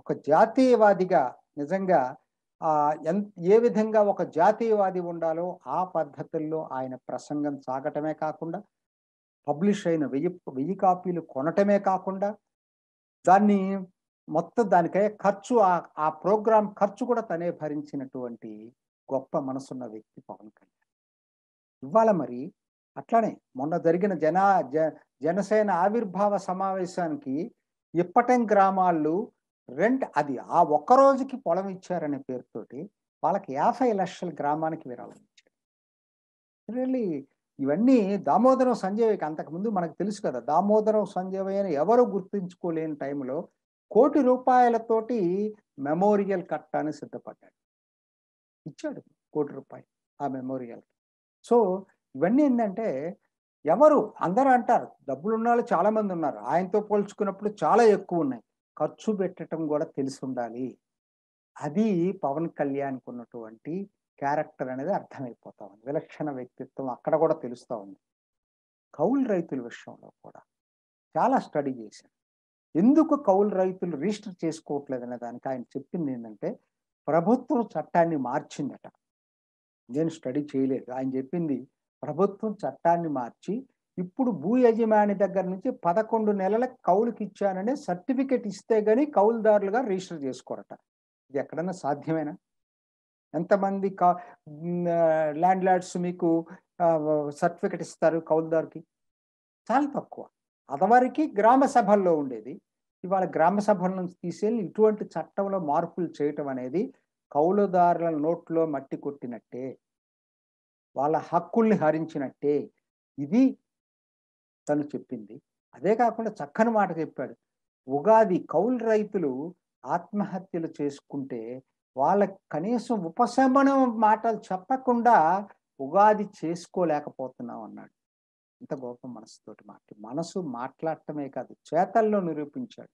ఒక జాతీయవాదిగా నిజంగా ఏ విధంగా ఒక జాతీయవాది ఉండాలో ఆ పద్ధతుల్లో ఆయన ప్రసంగం సాగటమే కాకుండా పబ్లిష్ అయిన వెయ్యి వెయ్యి కాపీలు కొనటమే కాకుండా దాన్ని మొత్తం దానికై ఖర్చు ఆ ప్రోగ్రాం ఖర్చు కూడా తనే భరించినటువంటి గొప్ప మనసున్న వ్యక్తి పవన్ కళ్యాణ్ ఇవాళ మరి అట్లానే మొన్న జరిగిన జనా జనసేన ఆవిర్భావ సమావేశానికి ఇప్పటం గ్రామాల్లో రెంట్ అది ఆ ఒక్క రోజుకి పొలం ఇచ్చారనే పేరుతోటి వాళ్ళకి యాభై లక్షల గ్రామానికి విరాళం ఇచ్చారు రియల్లీ ఇవన్నీ దామోదరం సంజయ్ అంతకుముందు మనకు తెలుసు కదా దామోదరం సంజయ్ అని ఎవరు గుర్తుంచుకోలేని టైంలో కోటి రూపాయలతోటి మెమోరియల్ కట్టాన్ని సిద్ధపడ్డాడు ఇచ్చాడు కోటి రూపాయలు ఆ మెమోరియల్ సో ఇవన్నీ ఏంటంటే ఎవరు అందరూ అంటారు డబ్బులు ఉన్న వాళ్ళు చాలామంది ఉన్నారు ఆయనతో పోల్చుకున్నప్పుడు చాలా ఎక్కువ ఉన్నాయి ఖర్చు పెట్టడం కూడా తెలిసి ఉండాలి అది పవన్ కళ్యాణ్కి ఉన్నటువంటి క్యారెక్టర్ అనేది అర్థమైపోతా ఉంది విలక్షణ వ్యక్తిత్వం అక్కడ కూడా తెలుస్తూ ఉంది కౌలు రైతుల విషయంలో కూడా చాలా స్టడీ చేశాను ఎందుకు కౌలు రైతులు రిజిస్టర్ చేసుకోవట్లేదు అనే దానికి ఆయన చెప్పింది ఏంటంటే ప్రభుత్వం చట్టాన్ని మార్చిందట నేను స్టడీ చేయలేదు ఆయన చెప్పింది ప్రభుత్వం చట్టాన్ని మార్చి ఇప్పుడు భూ యజమాని దగ్గర నుంచి పదకొండు నెలల కౌలుకి ఇచ్చాననే సర్టిఫికెట్ ఇస్తే గానీ కౌలుదారులుగా రిజిస్టర్ చేసుకోరట ఇది ఎక్కడన్నా సాధ్యమేనా ఎంతమంది కా ల్యాండ్ ల్యాడ్స్ మీకు సర్టిఫికెట్ ఇస్తారు కౌలుదారుకి చాలా తక్కువ అదవరికి గ్రామ సభల్లో ఉండేది ఇవాళ గ్రామ సభల నుంచి తీసేళ్ళి ఇటువంటి చట్టంలో మార్పులు చేయటం అనేది కౌలుదారుల నోట్లో మట్టి కొట్టినట్టే వాళ్ళ హక్కుల్ని హరించినట్టే ఇది తను చెప్పింది అదే కాకుండా చక్కని మాట చెప్పాడు ఉగాది కౌలు రైతులు ఆత్మహత్యలు చేసుకుంటే వాళ్ళకి కనీసం ఉపశమనం మాటలు చెప్పకుండా ఉగాది చేసుకోలేకపోతున్నాం అన్నాడు ఇంత గొప్ప మనసుతోటి మాట మనసు మాట్లాడటమే కాదు చేతల్లో నిరూపించాడు